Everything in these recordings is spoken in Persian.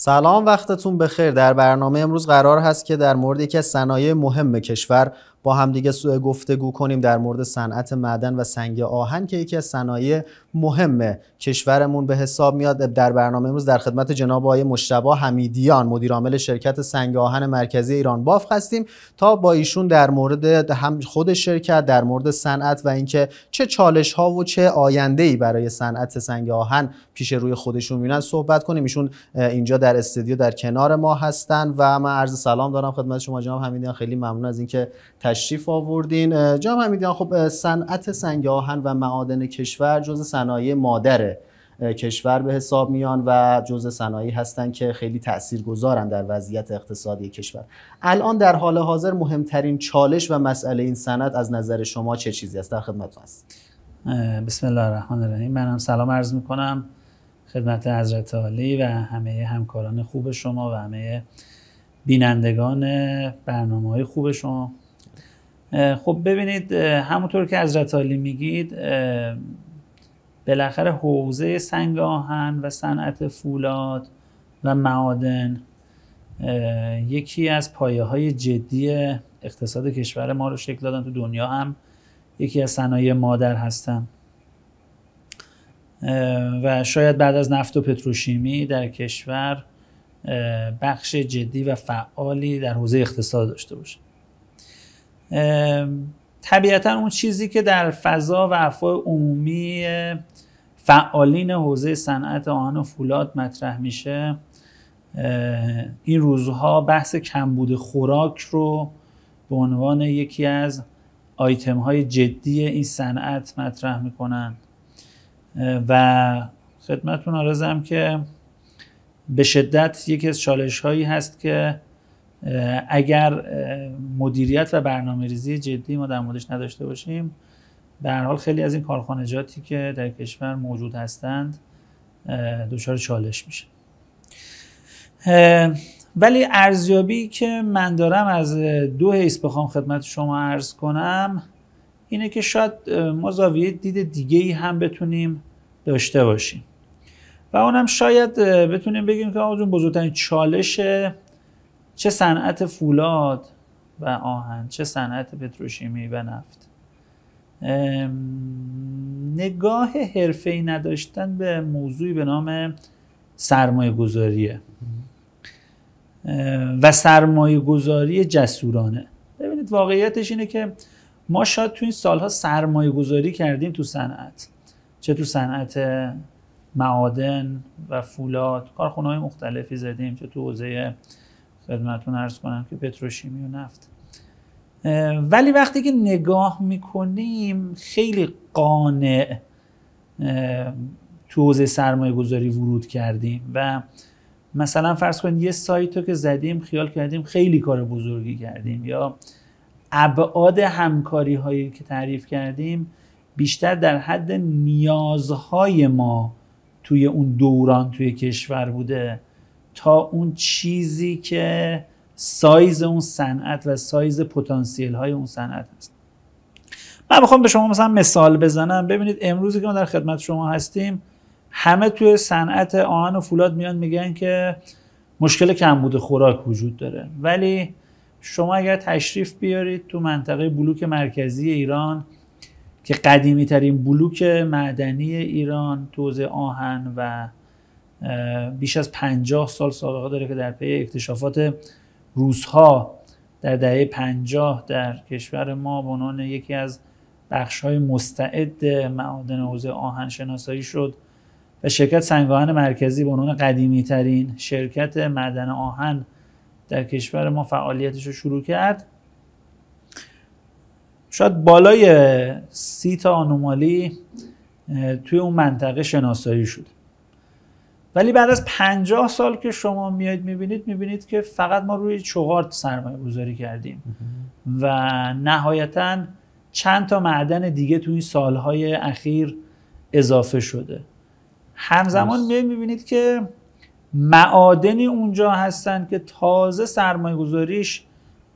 سلام وقتتون بخیر در برنامه امروز قرار هست که در مورد یکی از صنایع مهم کشور با سوء گفتگو کنیم در مورد صنعت معدن و سنگ آهن که یکی از صنایع مهم کشورمون به حساب میاد در برنامه امروز در خدمت جناب آقای مشتبا حمیدیان مدیر عامل شرکت سنگ آهن مرکزی ایران باف هستیم تا با ایشون در مورد هم خود شرکت در مورد صنعت و اینکه چه چالش ها و چه آینده ای برای صنعت سنگ آهن پیش روی خودشون میبینن صحبت کنیم ایشون اینجا در استودیو در کنار ما هستن و من عرض سلام دارم خدمت شما جناب حمیدیان خیلی ممنون از اینکه تشریف آوردین جام همیدیان خب صنعت سنگ آهن و معادن کشور جز صنایع مادر کشور به حساب میان و جزء صنایعی هستند که خیلی تأثیر گذارن در وضعیت اقتصادی کشور الان در حال حاضر مهمترین چالش و مسئله این صنعت از نظر شما چه چیزی است در خدمت هست بسم الله الرحمن الرحیم منم سلام عرض میکنم خدمت حضرت عالی و همه همکاران خوب شما و همه بینندگان برنامه های خوب شما خب ببینید همونطور که از رتالی میگید بالاخره حوزه سنگ آهن و صنعت فولاد و معادن یکی از پایه های جدی اقتصاد کشور ما رو شکل دادن تو دنیا هم یکی از صنایع مادر هستن و شاید بعد از نفت و پتروشیمی در کشور بخش جدی و فعالی در حوزه اقتصاد داشته باشه طبیعتا اون چیزی که در فضا و افواه عمومی فعالین حوزه صنعت آهن و فولاد مطرح میشه این روزها بحث کمبود خوراک رو به عنوان یکی از آیتم های جدی این صنعت مطرح میکنن و خدمتون آرزم که به شدت یکی از چالش هایی هست که اگر مدیریت و برنامه ریزی جدی ما در موردش نداشته باشیم به حال خیلی از این کارخانجاتی که در کشور موجود هستند دچار چالش میشه ولی ارزیابی که من دارم از دو حیث بخوام خدمت شما عرض کنم اینه که شاید ما زاویه دید دیگه ای هم بتونیم داشته باشیم و اونم شاید بتونیم بگیم که آقا بزرگترین چالش چه صنعت فولاد و آهن چه صنعت پتروشیمی و نفت نگاه ای نداشتن به موضوعی به نام سرمایه گذاریه و سرمایه گذاری جسورانه ببینید واقعیتش اینه که ما شاید تو این سالها سرمایه گذاری کردیم تو صنعت چه تو صنعت معادن و فولاد کارخونه های مختلفی زدیم چه تو حوزه خدمتتون عرض کنم که پتروشیمی و نفت ولی وقتی که نگاه میکنیم خیلی قانع تو حوزه سرمایه ورود کردیم و مثلا فرض کنید یه سایت رو که زدیم خیال کردیم خیلی کار بزرگی کردیم یا ابعاد همکاری هایی که تعریف کردیم بیشتر در حد نیازهای ما توی اون دوران توی کشور بوده تا اون چیزی که سایز اون صنعت و سایز پتانسیل های اون صنعت هست من میخوام به شما مثلا مثال بزنم ببینید امروزی که ما در خدمت شما هستیم همه توی صنعت آهن و فولاد میان میگن که مشکل کمبود خوراک وجود داره ولی شما اگر تشریف بیارید تو منطقه بلوک مرکزی ایران که قدیمی ترین بلوک معدنی ایران توزه آهن و بیش از 50 سال سابقه داره که در پی اکتشافات روزها در دهه 50 در کشور ما به عنوان یکی از بخش های مستعد معادن حوزه آهن شناسایی شد و شرکت سنگ مرکزی به عنوان قدیمی ترین شرکت معدن آهن در کشور ما فعالیتش رو شروع کرد شاید بالای سی تا آنومالی توی اون منطقه شناسایی شد ولی بعد از 50 سال که شما میاید میبینید میبینید که فقط ما روی چهار سرمایه گذاری کردیم و نهایتا چند تا معدن دیگه تو این سالهای اخیر اضافه شده همزمان می میبینید که معادنی اونجا هستن که تازه سرمایه گذاریش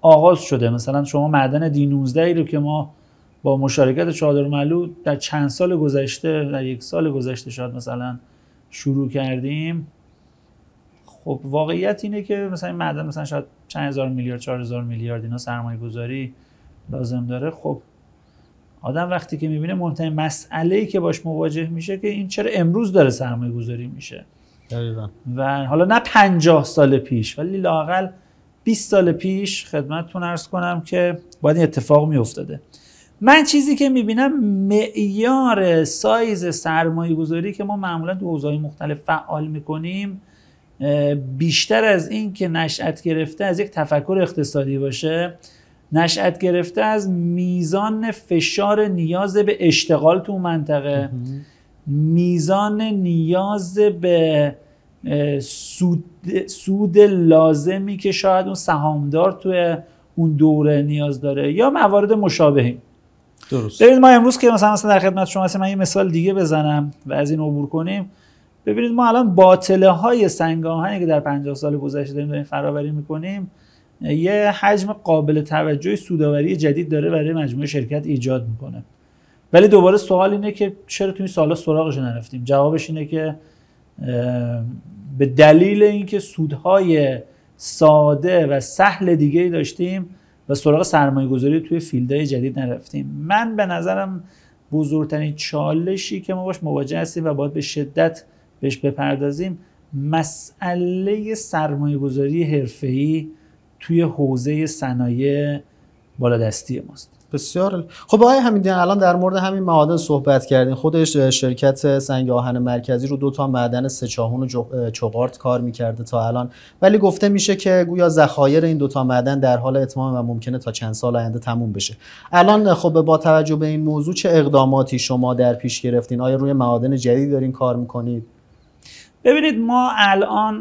آغاز شده مثلا شما معدن دی 19 ای رو که ما با مشارکت چادر ملو در چند سال گذشته در یک سال گذشته شاید مثلا شروع کردیم خب واقعیت اینه که مثلا این معدن مثلا شاید چند هزار میلیارد چهار هزار میلیارد اینا سرمایه گذاری لازم داره خب آدم وقتی که میبینه مهمترین مسئله ای که باش مواجه میشه که این چرا امروز داره سرمایه گذاری میشه و حالا نه 50 سال پیش ولی لاقل 20 سال پیش خدمتتون ارز کنم که باید این اتفاق میافتاده من چیزی که میبینم معیار سایز سرمایه که ما معمولا تو حوزه‌های مختلف فعال میکنیم بیشتر از این که نشأت گرفته از یک تفکر اقتصادی باشه نشأت گرفته از میزان فشار نیاز به اشتغال تو منطقه میزان نیاز به سود, سود لازمی که شاید اون سهامدار توی اون دوره نیاز داره یا موارد مشابهی ببینید ما امروز که مثلا مثلا در خدمت شما هستیم من یه مثال دیگه بزنم و از این عبور کنیم ببینید ما الان باطله های سنگ که در 50 سال گذشته داریم داریم فراوری میکنیم یه حجم قابل توجه سوداوری جدید داره برای مجموعه شرکت ایجاد میکنه ولی دوباره سوال اینه که چرا تو این سالا سراغش نرفتیم جوابش اینه که به دلیل اینکه سودهای ساده و سهل دیگه ای داشتیم و سراغ سرمایه گذاری توی فیلدهای جدید نرفتیم من به نظرم بزرگترین چالشی که ما باش مواجه هستیم و باید به شدت بهش بپردازیم مسئله سرمایه گذاری حرفه‌ای توی حوزه صنایع بالادستی ماست بسیار خب آقای همین الان در مورد همین معادن صحبت کردین خودش شرکت سنگ آهن مرکزی رو دو تا معدن سچاهون و چغارت کار میکرده تا الان ولی گفته میشه که گویا ذخایر این دو تا معدن در حال اتمام و ممکنه تا چند سال آینده تموم بشه الان خب با توجه به این موضوع چه اقداماتی شما در پیش گرفتین آیا روی معادن جدید دارین کار میکنید ببینید ما الان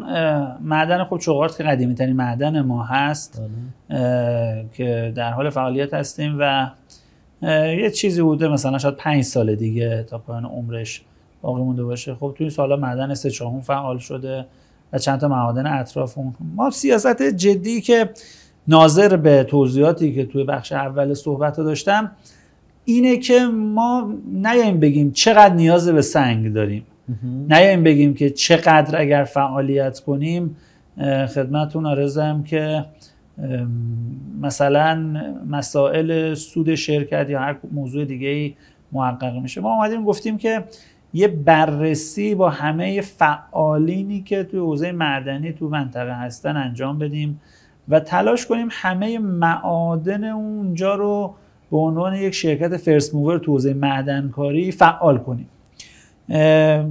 معدن خب چوغارت که قدیمی ترین معدن ما هست بله. که در حال فعالیت هستیم و یه چیزی بوده مثلا شاید پنج سال دیگه تا پایان عمرش باقی مونده باشه خب توی این سالا معدن استچاهون فعال شده و چند تا معادن اطراف اون ما سیاست جدی که ناظر به توضیحاتی که توی بخش اول صحبت داشتم اینه که ما نیاییم بگیم چقدر نیاز به سنگ داریم نیایم بگیم که چقدر اگر فعالیت کنیم خدمتون آرزم که مثلا مسائل سود شرکت یا هر موضوع دیگه ای محقق میشه ما اومدیم گفتیم که یه بررسی با همه فعالینی که توی حوزه معدنی تو منطقه هستن انجام بدیم و تلاش کنیم همه معادن اونجا رو به عنوان یک شرکت فرست موور تو حوزه معدنکاری فعال کنیم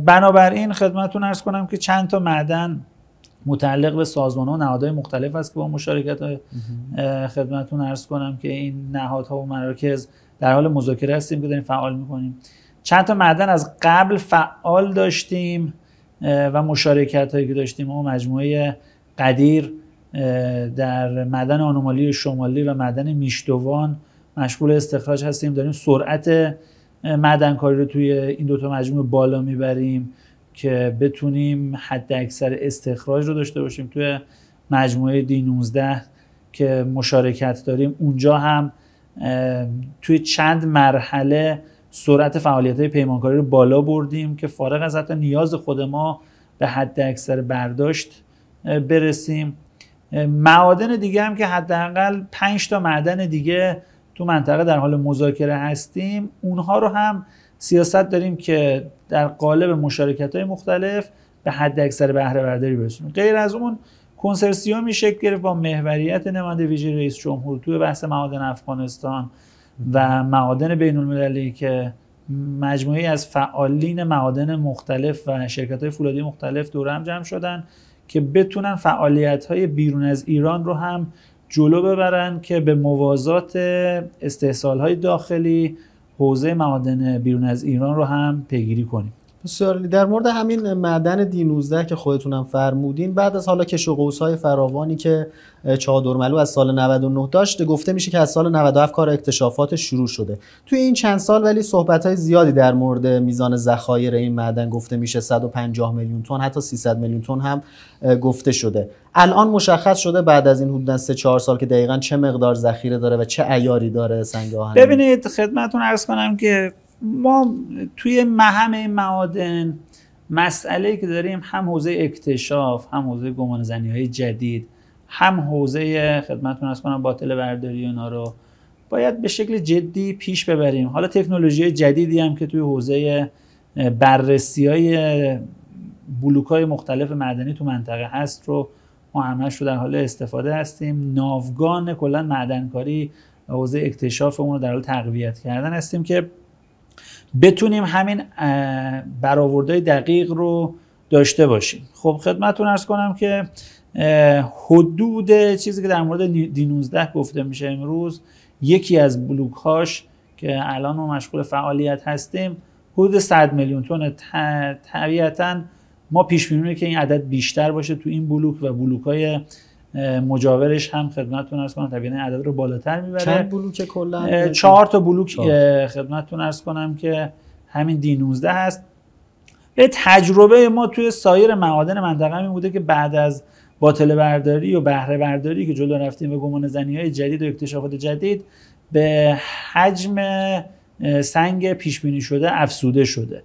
بنابراین خدمتون ارز کنم که چند تا معدن متعلق به سازمان ها و نهادهای مختلف است که با مشارکت خدمتون ارز کنم که این نهادها و مراکز در حال مذاکره هستیم که داریم فعال میکنیم چند تا معدن از قبل فعال داشتیم و مشارکت هایی که داشتیم و مجموعه قدیر در معدن آنومالی شمالی و معدن میشتوان مشغول استخراج هستیم داریم سرعت معدنکاری رو توی این دوتا مجموعه بالا میبریم که بتونیم حد اکثر استخراج رو داشته باشیم توی مجموعه دی 19 که مشارکت داریم اونجا هم توی چند مرحله سرعت فعالیت های پیمانکاری رو بالا بردیم که فارغ از حتی نیاز خود ما به حد اکثر برداشت برسیم معادن دیگه هم که حداقل 5 تا معدن دیگه تو منطقه در حال مذاکره هستیم اونها رو هم سیاست داریم که در قالب مشارکت های مختلف به حد اکثر بهره برداری برسونیم غیر از اون کنسرسیومی شکل گرفت با محوریت نماینده ویژه رئیس جمهور توی بحث معادن افغانستان و معادن بین المللی که مجموعی از فعالین معادن مختلف و شرکت های فولادی مختلف دور هم جمع شدن که بتونن فعالیت های بیرون از ایران رو هم جلو ببرن که به موازات های داخلی حوزه معادن بیرون از ایران رو هم پیگیری کنیم در مورد همین معدن دی 19 که خودتونم فرمودین بعد از حالا کش و های فراوانی که چادرملو از سال 99 داشت گفته میشه که از سال 97 کار اکتشافات شروع شده توی این چند سال ولی صحبت های زیادی در مورد میزان ذخایر این معدن گفته میشه 150 میلیون تن حتی 300 میلیون تن هم گفته شده الان مشخص شده بعد از این حدود 3 4 سال که دقیقا چه مقدار ذخیره داره و چه عیاری داره سنگ آهن ببینید خدمتتون عرض کنم که ما توی مهم این معادن مسئله که داریم هم حوزه اکتشاف هم حوزه گمانزنی های جدید هم حوزه خدمتتون از کنم باطل برداری اونا رو باید به شکل جدی پیش ببریم حالا تکنولوژی جدیدی هم که توی حوزه بررسی های بلوک های مختلف معدنی تو منطقه هست رو ما همش رو در حال استفاده هستیم ناوگان کلا معدنکاری حوزه اکتشاف اون رو در حال تقویت کردن هستیم که بتونیم همین برآوردهای دقیق رو داشته باشیم خب خدمتتون ارز کنم که حدود چیزی که در مورد دی 19 گفته میشه امروز یکی از بلوک هاش که الان ما مشغول فعالیت هستیم حدود 100 میلیون تن طبیعتا ما پیش که این عدد بیشتر باشه تو این بلوک و بلوک های مجاورش هم خدمتتون عرض کنم طبیعتا عدد رو بالاتر میبره چند بلوک کلا چهار تا بلوک خدمتتون عرض کنم که همین دی 19 هست تجربه ما توی سایر معادن منطقه این بوده که بعد از باطل برداری و بهره برداری که جلو رفتیم به گمان زنی های جدید و اکتشافات جدید به حجم سنگ پیش بینی شده افسوده شده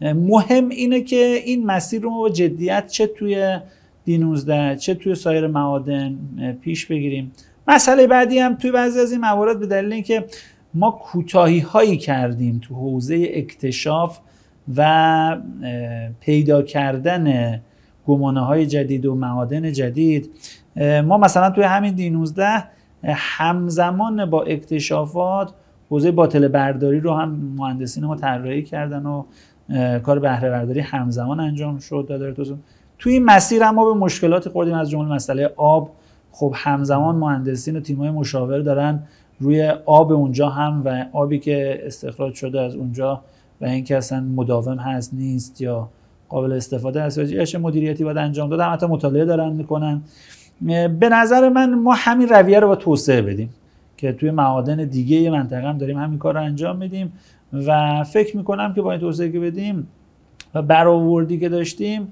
مهم اینه که این مسیر رو ما با جدیت چه توی دی 19 چه توی سایر معادن پیش بگیریم مسئله بعدی هم توی بعضی از این موارد به دلیل اینکه ما کوتاهی هایی کردیم تو حوزه اکتشاف و پیدا کردن گمانه های جدید و معادن جدید ما مثلا توی همین دی 19 همزمان با اکتشافات حوزه باطل برداری رو هم مهندسین ما طراحی کردن و کار بهره برداری همزمان انجام شد در داره توی این مسیر هم ما به مشکلاتی خوردیم از جمله مسئله آب خب همزمان مهندسین و تیمای مشاور دارن روی آب اونجا هم و آبی که استخراج شده از اونجا و اینکه اصلا مداوم هست نیست یا قابل استفاده است یا مدیریتی باید انجام دادن حتی مطالعه دارن میکنن به نظر من ما همین رویه رو با توسعه بدیم که توی معادن دیگه یه منطقه هم داریم همین کار رو انجام میدیم و فکر میکنم که با این توسعه که بدیم و برآوردی که داشتیم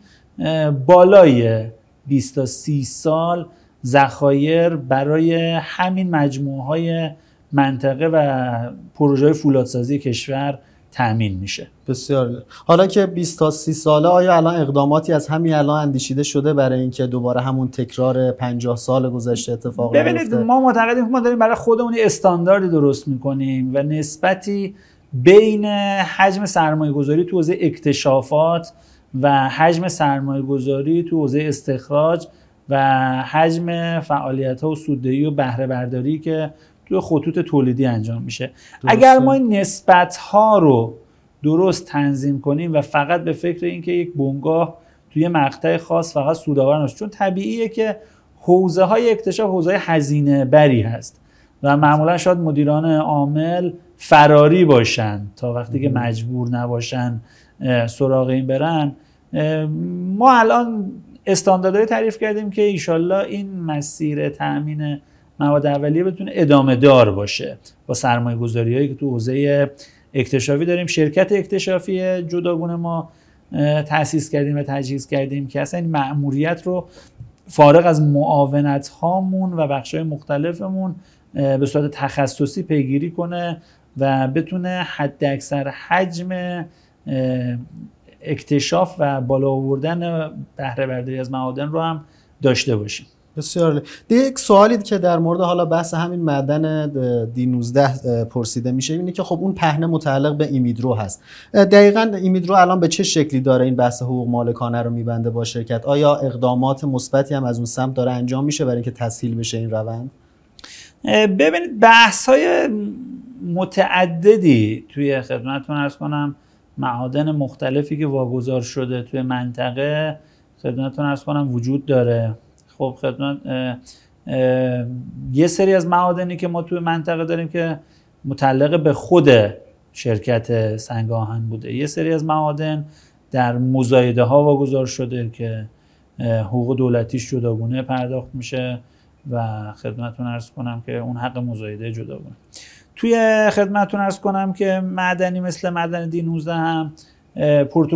بالای 20 تا 30 سال ذخایر برای همین مجموعه های منطقه و پروژه فولادسازی کشور تامین میشه بسیار حالا که 20 تا 30 ساله آیا الان اقداماتی از همین الان اندیشیده شده برای اینکه دوباره همون تکرار 50 سال گذشته اتفاق ببینید ما معتقدیم که ما داریم برای خودمون استانداردی درست میکنیم و نسبتی بین حجم سرمایه گذاری تو حوزه اکتشافات و حجم سرمایه گذاری تو حوزه استخراج و حجم فعالیت ها و سوددهی و بهره برداری که تو خطوط تولیدی انجام میشه اگر ما این نسبت ها رو درست تنظیم کنیم و فقط به فکر اینکه یک بنگاه توی مقطع خاص فقط سودآور نشه چون طبیعیه که حوزه های اکتشاف حوزه های هزینه بری هست و معمولا شاید مدیران عامل فراری باشن تا وقتی که مجبور نباشن سراغ این برن ما الان استانداردهای تعریف کردیم که ایشالله این مسیر تأمین مواد اولیه بتونه ادامه دار باشه با سرمایه گذاری هایی که تو حوزه اکتشافی داریم شرکت اکتشافی جداگونه ما تأسیس کردیم و تجهیز کردیم که اصلا این مأموریت رو فارغ از معاونت هامون و بخش های مختلفمون به صورت تخصصی پیگیری کنه و بتونه حد اکثر حجم اکتشاف و بالا آوردن بهره برداری از معادن رو هم داشته باشیم بسیار دیگه یک سوالی که در مورد حالا بحث همین معدن دی 19 پرسیده میشه اینه که خب اون پهنه متعلق به ایمیدرو هست دقیقا ایمیدرو الان به چه شکلی داره این بحث حقوق مالکانه رو میبنده با شرکت آیا اقدامات مثبتی هم از اون سمت داره انجام میشه برای اینکه تسهیل بشه این روند ببینید بحث های متعددی توی خدمتتون ارز کنم معادن مختلفی که واگذار شده توی منطقه خدمتتون ارز کنم وجود داره خب خدمت یه سری از معادنی که ما توی منطقه داریم که متعلق به خود شرکت سنگ آهن بوده یه سری از معادن در مزایده ها واگذار شده که حقوق دولتیش جداگونه پرداخت میشه و خدمتون ارز کنم که اون حق مزایده جداگونه توی خدمتون ارز کنم که معدنی مثل معدن دی 19 هم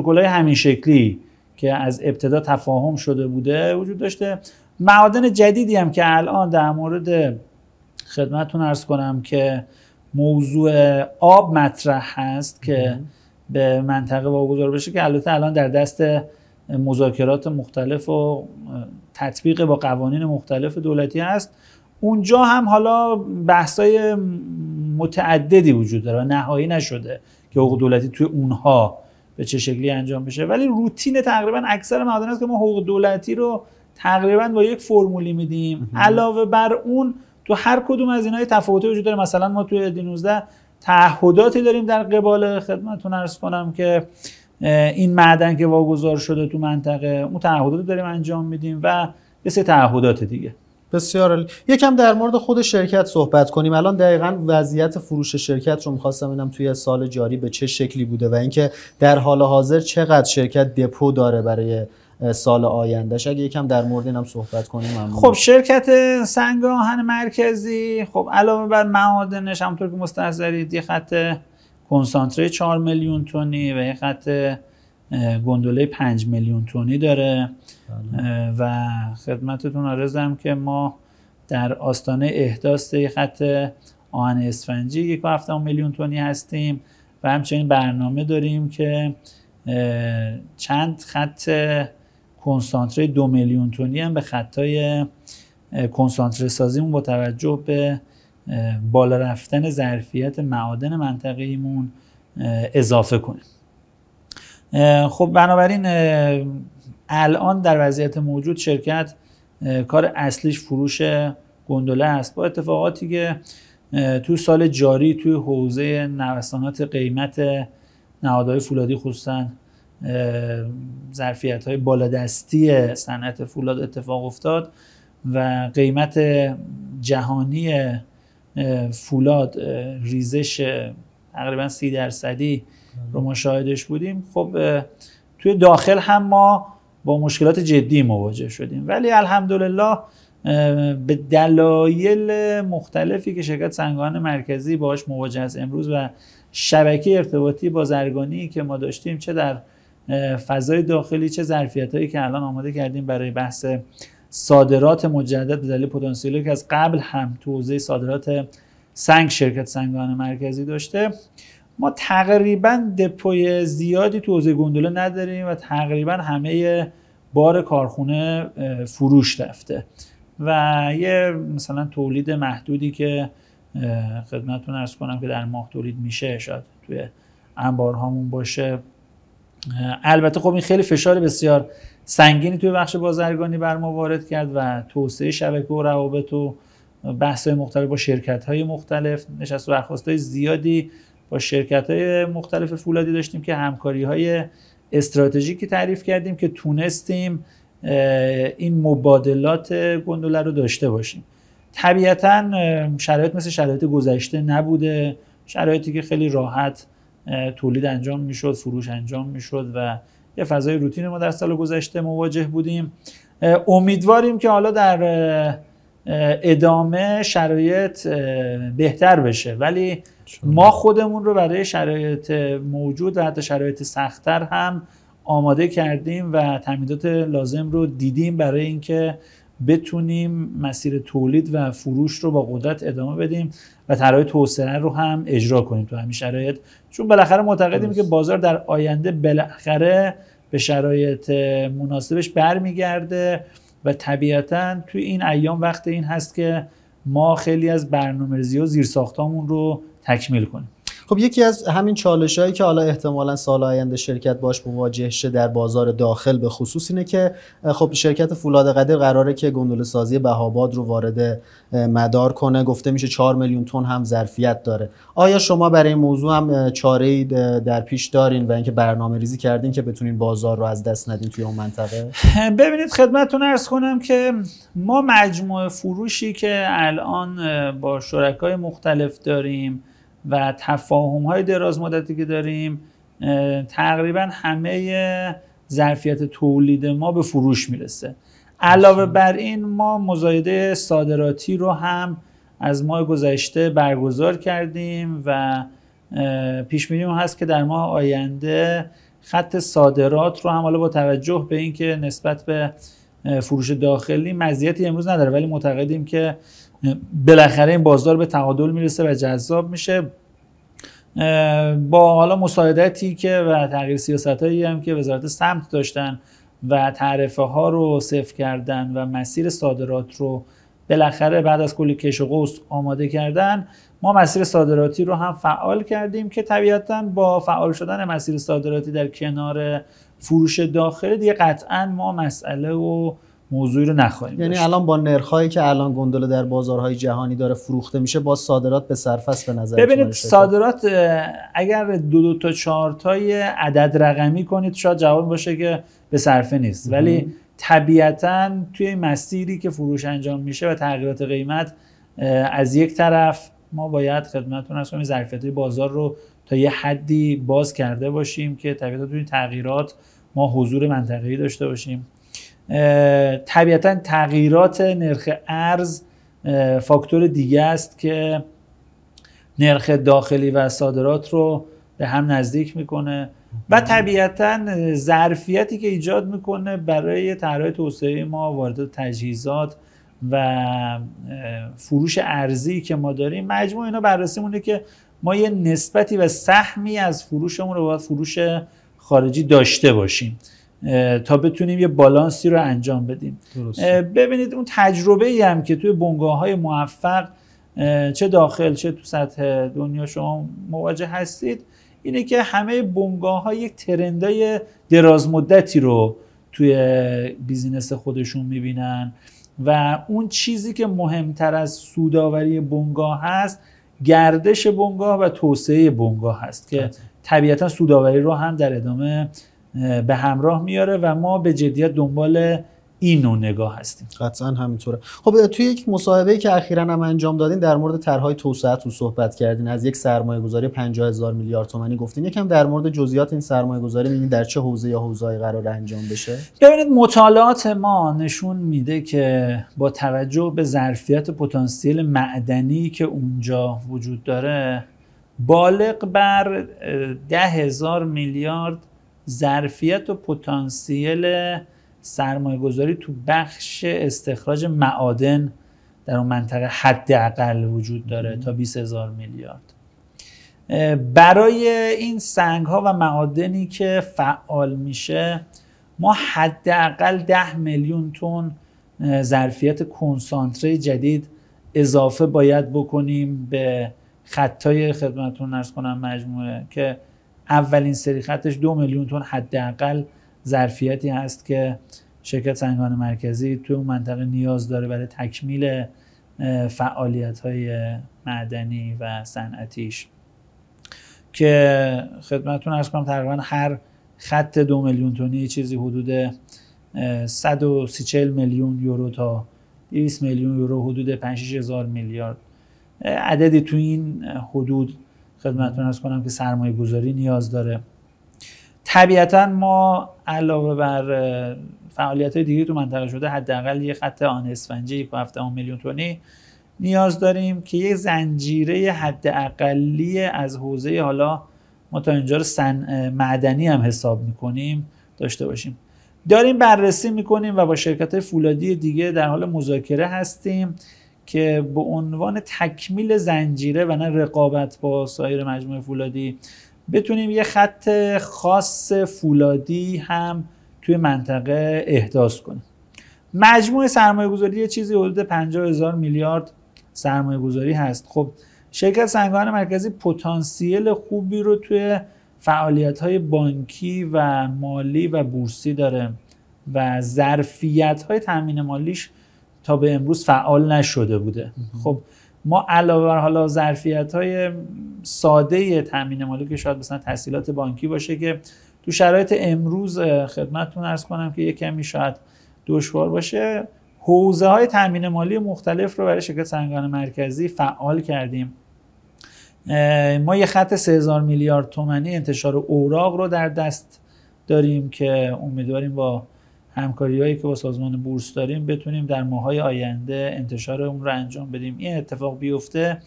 های همین شکلی که از ابتدا تفاهم شده بوده وجود داشته معادن جدیدی هم که الان در مورد خدمتون ارز کنم که موضوع آب مطرح هست که به منطقه واگذار بشه که البته الان در دست مذاکرات مختلف و تطبیق با قوانین مختلف دولتی هست اونجا هم حالا بحثای متعددی وجود داره و نهایی نشده که حقوق دولتی توی اونها به چه شکلی انجام بشه ولی روتین تقریبا اکثر مدن است که ما حقوق دولتی رو تقریبا با یک فرمولی میدیم علاوه بر اون تو هر کدوم از اینها تفاوتی وجود داره مثلا ما توی 19 تعهداتی داریم در قبال خدمتتون عرض کنم که این معدن که واگذار شده تو منطقه اون تعهدات داریم انجام میدیم و یه سه تعهدات دیگه بسیار عالی یکم در مورد خود شرکت صحبت کنیم الان دقیقا وضعیت فروش شرکت رو میخواستم اینم توی سال جاری به چه شکلی بوده و اینکه در حال حاضر چقدر شرکت دپو داره برای سال آیندهش اگه یکم در مورد اینم صحبت کنیم ممنون. خب شرکت سنگ آهن مرکزی خب علاوه بر معادنش همونطور که مستحضرید یه خط کنسانتره 4 میلیون تنی و یه خط گندوله 5 میلیون تنی داره و خدمتتون آرزم که ما در آستانه احداث خط آهن اسفنجی یک هفته میلیون تونی هستیم و همچنین برنامه داریم که چند خط کنسانتره دو میلیون تونی هم به خطای کنسانتره سازیمون با توجه به بالا رفتن ظرفیت معادن ایمون اضافه کنیم خب بنابراین الان در وضعیت موجود شرکت کار اصلیش فروش گندله است با اتفاقاتی که تو سال جاری توی حوزه نوسانات قیمت نهادهای فولادی خصوصا ظرفیت های بالادستی صنعت فولاد اتفاق افتاد و قیمت جهانی فولاد ریزش تقریبا سی درصدی رو مشاهدش بودیم خب توی داخل هم ما با مشکلات جدی مواجه شدیم ولی الحمدلله به دلایل مختلفی که شرکت سنگان مرکزی باهاش مواجه است امروز و شبکه ارتباطی بازرگانی که ما داشتیم چه در فضای داخلی چه ظرفیت هایی که الان آماده کردیم برای بحث صادرات مجدد به دلیل پتانسیلی که از قبل هم تو حوزه صادرات سنگ شرکت سنگان مرکزی داشته ما تقریبا دپوی زیادی تو حوزه گندله نداریم و تقریبا همه بار کارخونه فروش رفته و یه مثلا تولید محدودی که خدمتتون ارز کنم که در ماه تولید میشه شاید توی انبارهامون باشه البته خب این خیلی فشار بسیار سنگینی توی بخش بازرگانی بر ما وارد کرد و توسعه شبکه و روابط و بحث مختلف با شرکت های مختلف نشست و زیادی با شرکت های مختلف فولادی داشتیم که همکاری های استراتژیکی تعریف کردیم که تونستیم این مبادلات گندوله رو داشته باشیم طبیعتا شرایط مثل شرایط گذشته نبوده شرایطی که خیلی راحت تولید انجام میشد فروش انجام میشد و یه فضای روتین ما در سال گذشته مواجه بودیم امیدواریم که حالا در ادامه شرایط بهتر بشه ولی ما خودمون رو برای شرایط موجود و حتی شرایط سختتر هم آماده کردیم و تمیدات لازم رو دیدیم برای اینکه بتونیم مسیر تولید و فروش رو با قدرت ادامه بدیم و طرح توسعه رو هم اجرا کنیم تو همین شرایط چون بالاخره معتقدیم که بازار در آینده بالاخره به شرایط مناسبش برمیگرده و طبیعتا توی این ایام وقت این هست که ما خیلی از برنامه‌ریزی و زیرساختامون رو تکمیل کنیم خب یکی از همین چالش هایی که حالا احتمالا سال آینده شرکت باش مواجه شه در بازار داخل به خصوص اینه که خب شرکت فولاد قدر قراره که گندل سازی بهاباد رو وارد مدار کنه گفته میشه 4 میلیون تن هم ظرفیت داره آیا شما برای این موضوع هم چاره در پیش دارین و اینکه برنامه ریزی کردین که بتونین بازار رو از دست ندین توی اون منطقه ببینید خدمتتون ارز کنم که ما مجموعه فروشی که الان با شرکای مختلف داریم و تفاهم های دراز مدتی که داریم تقریبا همه ظرفیت تولید ما به فروش میرسه علاوه بر این ما مزایده صادراتی رو هم از ماه گذشته برگزار کردیم و پیش بینی هست که در ماه آینده خط صادرات رو هم حالا با توجه به اینکه نسبت به فروش داخلی مزیتی امروز نداره ولی معتقدیم که بالاخره این بازار به تعادل میرسه و جذاب میشه با حالا مساعدتی که و تغییر سیاست هایی هم که وزارت سمت داشتن و تعرفه ها رو صفر کردن و مسیر صادرات رو بالاخره بعد از کلی کش و قوس آماده کردن ما مسیر صادراتی رو هم فعال کردیم که طبیعتا با فعال شدن مسیر صادراتی در کنار فروش داخلی دیگه قطعا ما مسئله و موضوعی رو نخواهیم یعنی الان با نرخهایی که الان گندله در بازارهای جهانی داره فروخته میشه با صادرات به صرفه به نظر ببینید صادرات اگر دو دو تا چهار تای عدد رقمی کنید شاید جواب باشه که به صرفه نیست ولی طبیعتا توی مسیری که فروش انجام میشه و تغییرات قیمت از یک طرف ما باید خدمتتون از کنیم ظرفیت بازار رو تا یه حدی باز کرده باشیم که طبیعتا توی تغییرات ما حضور منطقه‌ای داشته باشیم طبیعتا تغییرات نرخ ارز فاکتور دیگه است که نرخ داخلی و صادرات رو به هم نزدیک میکنه و طبیعتا ظرفیتی که ایجاد میکنه برای طرح توسعه ما وارد تجهیزات و فروش ارزی که ما داریم مجموع اینا مونه که ما یه نسبتی و سهمی از فروشمون رو باید فروش خارجی داشته باشیم تا بتونیم یه بالانسی رو انجام بدیم ببینید اون تجربه ای هم که توی بنگاه های موفق چه داخل چه تو سطح دنیا شما مواجه هستید اینه که همه بنگاه ها یک ترندای درازمدتی رو توی بیزینس خودشون میبینن و اون چیزی که مهمتر از سوداوری بنگاه هست گردش بنگاه و توسعه بنگاه هست که طبیعتا سوداوری رو هم در ادامه به همراه میاره و ما به جدیت دنبال اینو نگاه هستیم قطعا همینطوره خب توی یک مصاحبه که اخیرا هم انجام دادین در مورد طرحهای تو صحبت کردین از یک سرمایه گذاری 50 هزار میلیارد تومانی گفتین یکم در مورد جزئیات این سرمایه گذاری میگین در چه حوزه یا حوزه‌ای قرار انجام بشه ببینید مطالعات ما نشون میده که با توجه به ظرفیت پتانسیل معدنی که اونجا وجود داره بالغ بر ده هزار میلیارد ظرفیت و پتانسیل سرمایه گذاری تو بخش استخراج معادن در اون منطقه حداقل وجود داره تا 20 هزار میلیارد برای این سنگ ها و معادنی که فعال میشه ما حداقل 10 میلیون تن ظرفیت کنسانتره جدید اضافه باید بکنیم به خطای خدمتون نرس کنم مجموعه که اولین سری خطش دو میلیون تن حداقل ظرفیتی هست که شرکت سنگان مرکزی تو اون منطقه نیاز داره برای تکمیل فعالیت های معدنی و صنعتیش که خدمتتون ارز کنم تقریبا هر خط دو میلیون تونی چیزی حدود 130 میلیون یورو تا 20 میلیون یورو حدود 5 هزار میلیارد عددی تو این حدود خدمتتون ارز کنم که سرمایه گذاری نیاز داره طبیعتا ما علاوه بر فعالیت های دیگه تو منطقه شده حداقل یه خط آن اسفنجی یک هفته میلیون تونی نیاز داریم که یه زنجیره حداقلی از حوزه حالا ما تا اینجا رو سن معدنی هم حساب میکنیم داشته باشیم داریم بررسی میکنیم و با شرکت فولادی دیگه در حال مذاکره هستیم که به عنوان تکمیل زنجیره و نه رقابت با سایر مجموعه فولادی بتونیم یه خط خاص فولادی هم توی منطقه احداث کنیم مجموع سرمایه گذاری یه چیزی حدود 50 هزار میلیارد سرمایه گذاری هست خب شرکت سنگان مرکزی پتانسیل خوبی رو توی فعالیت های بانکی و مالی و بورسی داره و ظرفیت های تامین مالیش تا به امروز فعال نشده بوده خب ما علاوه بر حالا ظرفیت های ساده تامین مالی که شاید مثلا تحصیلات بانکی باشه که تو شرایط امروز خدمتتون ارز کنم که یه کمی شاید دشوار باشه حوزه های تامین مالی مختلف رو برای شرکت سنگان مرکزی فعال کردیم ما یه خط 3000 میلیارد تومانی انتشار اوراق رو در دست داریم که امیدواریم با همکاری هایی که با سازمان بورس داریم بتونیم در ماهای آینده انتشار اون رو انجام بدیم این اتفاق بیفته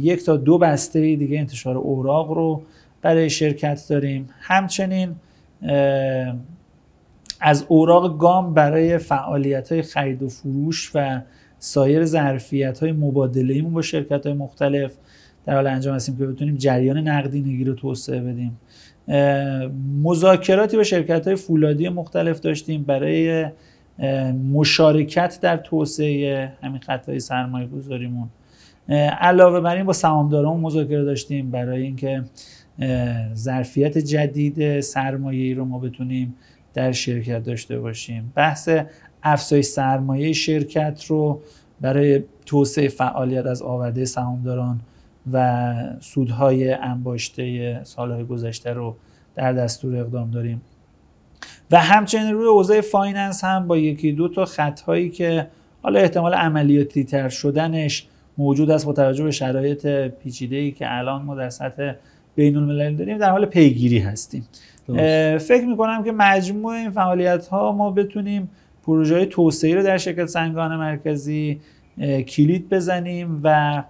یک تا دو بسته دیگه انتشار اوراق رو برای شرکت داریم همچنین از اوراق گام برای فعالیت های خرید و فروش و سایر ظرفیت های مبادله با شرکت های مختلف در حال انجام هستیم که بتونیم جریان نقدینگی رو توسعه بدیم مذاکراتی با شرکت های فولادی مختلف داشتیم برای مشارکت در توسعه همین های سرمایه گذاریمون علاوه بر این با سهامداران مذاکره داشتیم برای اینکه ظرفیت جدید سرمایه رو ما بتونیم در شرکت داشته باشیم بحث افزایش سرمایه شرکت رو برای توسعه فعالیت از آورده سهامداران و سودهای انباشته سالهای گذشته رو در دستور اقدام داریم و همچنین روی حوزه فایننس هم با یکی دو تا خطهایی که حالا احتمال عملیاتی تر شدنش موجود است با توجه به شرایط پیچیده که الان ما در سطح بین المللی داریم در حال پیگیری هستیم فکر کنم که مجموع این فعالیت ها ما بتونیم پروژه های توسعه رو در شرکت سنگان مرکزی کلید بزنیم و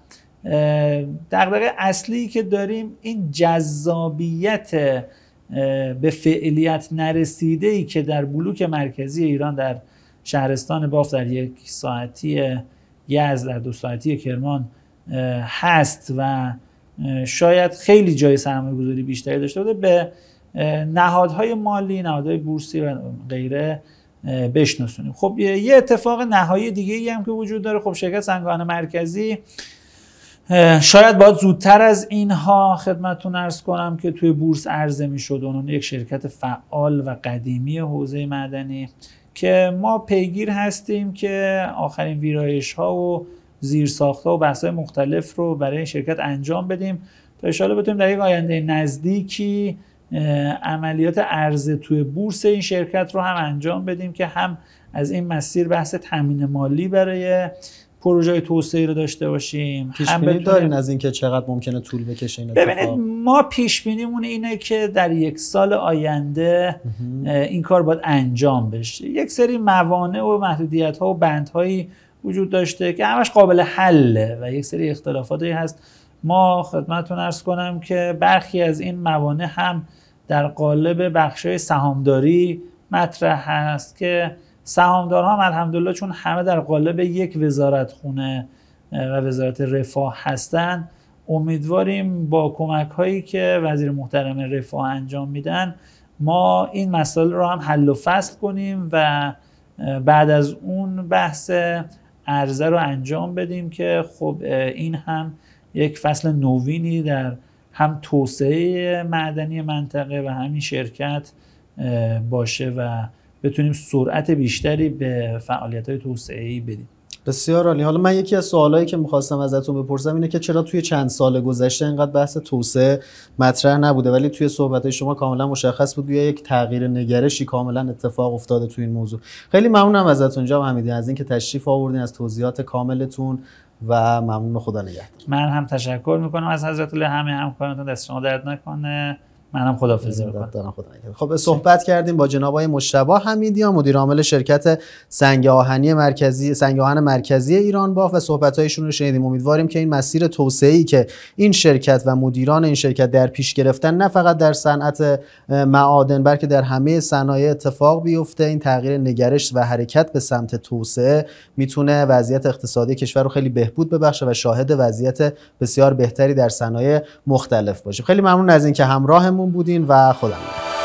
دقدقه اصلی که داریم این جذابیت به فعلیت نرسیده ای که در بلوک مرکزی ایران در شهرستان باف در یک ساعتی یزد در دو ساعتی کرمان هست و شاید خیلی جای سرمایه گذاری بیشتری داشته بوده به نهادهای مالی نهادهای بورسی و غیره بشناسونیم خب یه اتفاق نهایی دیگه ای هم که وجود داره خب شرکت سنگان مرکزی شاید باید زودتر از اینها خدمتون ارز کنم که توی بورس عرضه می شد اون یک شرکت فعال و قدیمی حوزه مدنی که ما پیگیر هستیم که آخرین ویرایش ها و زیرساخت ها و بحث های مختلف رو برای این شرکت انجام بدیم تا اشاره بتونیم در یک آینده نزدیکی عملیات عرضه توی بورس این شرکت رو هم انجام بدیم که هم از این مسیر بحث تامین مالی برای پروژه توسعه رو داشته باشیم پیش بینی دارین از اینکه چقدر ممکنه طول بکشه ببینید ما پیش بینیمون اینه که در یک سال آینده این کار باید انجام بشه یک سری موانع و محدودیت ها و بندهایی وجود داشته که همش قابل حله و یک سری اختلافاتی هست ما خدمتتون ارز کنم که برخی از این موانع هم در قالب بخش سهامداری مطرح هست که سهامدارها هم الحمدلله چون همه در قالب یک وزارت خونه و وزارت رفاه هستن امیدواریم با کمک هایی که وزیر محترم رفاه انجام میدن ما این مسئله رو هم حل و فصل کنیم و بعد از اون بحث عرضه رو انجام بدیم که خب این هم یک فصل نوینی در هم توسعه معدنی منطقه و همین شرکت باشه و بتونیم سرعت بیشتری به فعالیت های توسعه ای بدیم بسیار عالی حالا من یکی از سوالایی که میخواستم ازتون بپرسم اینه که چرا توی چند سال گذشته اینقدر بحث توسعه مطرح نبوده ولی توی صحبت شما کاملا مشخص بود گویا یک تغییر نگرشی کاملا اتفاق افتاده توی این موضوع خیلی ممنونم ازتون جام حمیدی از اینکه تشریف آوردین از توضیحات کاملتون و ممنون خدا نگهدار من هم تشکر می‌کنم از حضرت همه همکارانتون دست شما درد نکنه منم خدافظی میکنم خب صحبت کردیم با جناب آقای مشتبه حمیدی مدیر عامل شرکت سنگ آهنی مرکزی سنگ مرکزی ایران باف و صحبت هایشون رو شنیدیم امیدواریم که این مسیر توسعه که این شرکت و مدیران این شرکت در پیش گرفتن نه فقط در صنعت معادن بلکه در همه صنایع اتفاق بیفته این تغییر نگرش و حرکت به سمت توسعه میتونه وضعیت اقتصادی کشور رو خیلی بهبود ببخشه و شاهد وضعیت بسیار بهتری در صنایع مختلف باشیم خیلی ممنون از اینکه همراهمون همون بودین و خودم